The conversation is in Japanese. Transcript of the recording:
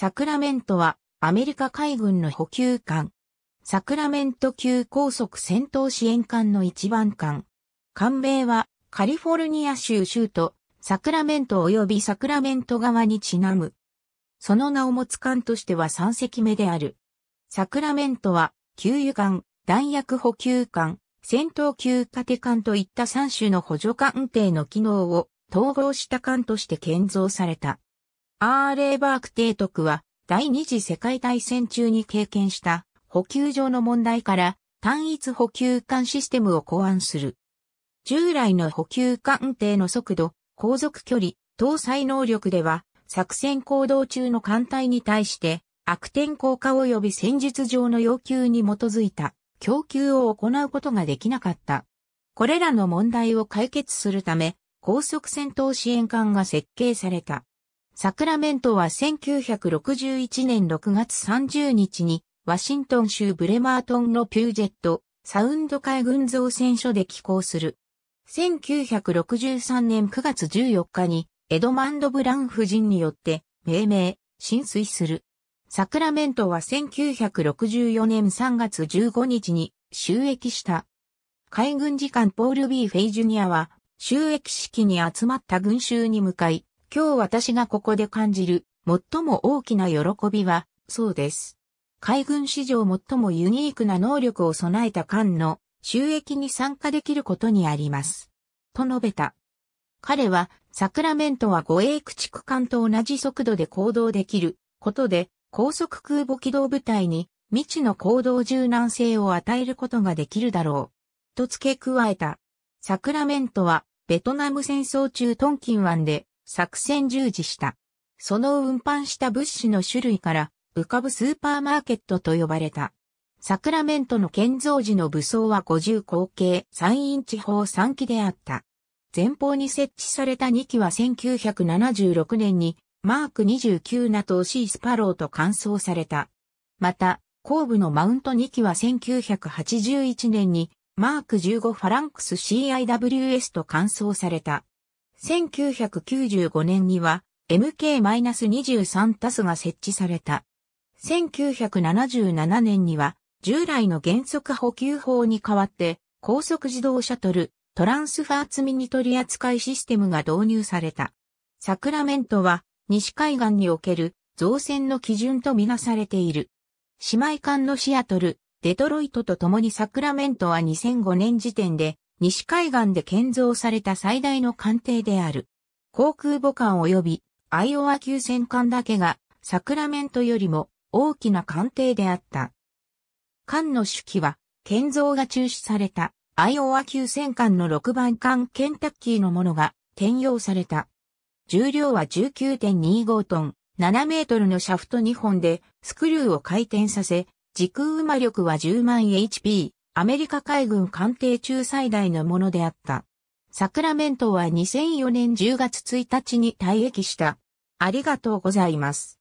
サクラメントはアメリカ海軍の補給艦。サクラメント級高速戦闘支援艦の一番艦。艦名はカリフォルニア州州都サクラメント及びサクラメント側にちなむ。その名を持つ艦としては3隻目である。サクラメントは給油艦、弾薬補給艦、戦闘級盾艦といった3種の補助艦艇の機能を統合した艦として建造された。アーレーバーク提督は第二次世界大戦中に経験した補給上の問題から単一補給艦システムを考案する。従来の補給艦艇の速度、航続距離、搭載能力では作戦行動中の艦隊に対して悪天候化及び戦術上の要求に基づいた供給を行うことができなかった。これらの問題を解決するため、高速戦闘支援艦が設計された。サクラメントは1961年6月30日に、ワシントン州ブレマートンのピュージェット、サウンド海軍造船所で寄港する。1963年9月14日に、エドマンド・ブラン夫人によって、命名、浸水する。サクラメントは1964年3月15日に収益した。海軍次官ポール・ビー・フェイジュニアは、収益式に集まった群衆に向かい、今日私がここで感じる最も大きな喜びは、そうです。海軍史上最もユニークな能力を備えた艦の収益に参加できることにあります。と述べた。彼は、サクラメントは護衛駆逐艦と同じ速度で行動できることで、高速空母機動部隊に未知の行動柔軟性を与えることができるだろう。と付け加えた。サクラメントは、ベトナム戦争中トンキン湾で作戦従事した。その運搬した物資の種類から浮かぶスーパーマーケットと呼ばれた。サクラメントの建造時の武装は50口径3インチ砲3機であった。前方に設置された2機は1976年にマーク29ナトーシースパローと換装された。また、後部のマウント2機は1981年にマーク15ファランクス CIWS と換装された。1995年には MK-23 タスが設置された。1977年には従来の原則補給法に代わって高速自動シャトルトランスファー積みに取り扱いシステムが導入された。サクラメントは西海岸における造船の基準とみなされている。姉妹艦のシアトル、デトロイトと共にサクラメントは2005年時点で西海岸で建造された最大の艦艇である。航空母艦及びアイオワ級戦艦だけがサクラメントよりも大きな艦艇であった。艦の主機は建造が中止されたアイオワ級戦艦の6番艦ケンタッキーのものが転用された。重量は19.25トン、7メートルのシャフト2本でスクリューを回転させ、時空馬力は10万 HP、アメリカ海軍艦艇中最大のものであった。サクラメントは2004年10月1日に退役した。ありがとうございます。